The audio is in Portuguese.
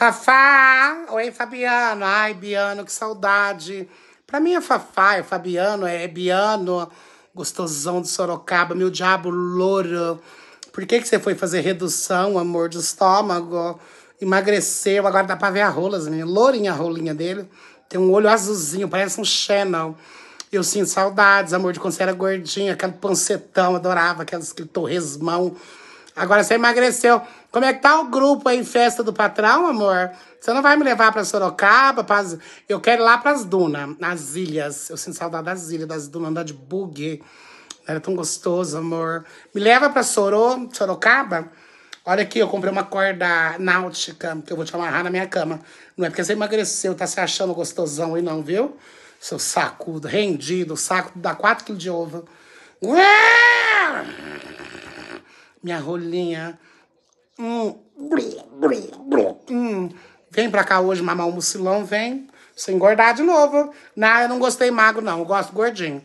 Fafá! Oi, Fabiano! Ai, Biano, que saudade! Pra mim é Fafá, é Fabiano, é Biano, gostosão de Sorocaba, meu diabo louro. Por que, que você foi fazer redução, amor de estômago? Emagreceu, agora dá pra ver a rola, minha lourinha a rolinha dele. Tem um olho azulzinho, parece um Channel. Eu sinto saudades, amor de quando você era gordinha, aquele pancetão, adorava aqueles, aquele torresmão Agora você emagreceu. Como é que tá o grupo aí, festa do patrão, amor? Você não vai me levar para Sorocaba? Pras... Eu quero ir lá pras dunas, nas ilhas. Eu sinto saudade das ilhas, das dunas, andar de bug. Era tão gostoso, amor. Me leva pra Soro, Sorocaba? Olha aqui, eu comprei uma corda náutica que eu vou te amarrar na minha cama. Não é porque você emagreceu, tá se achando gostosão aí não, viu? Seu sacudo, rendido, saco dá 4 quilos de ovo. Ué! minha rolinha. Hum, hum. Vem pra cá hoje mamar um mucilão, vem. Sem engordar de novo. Não, eu não gostei magro, não. Eu gosto gordinho.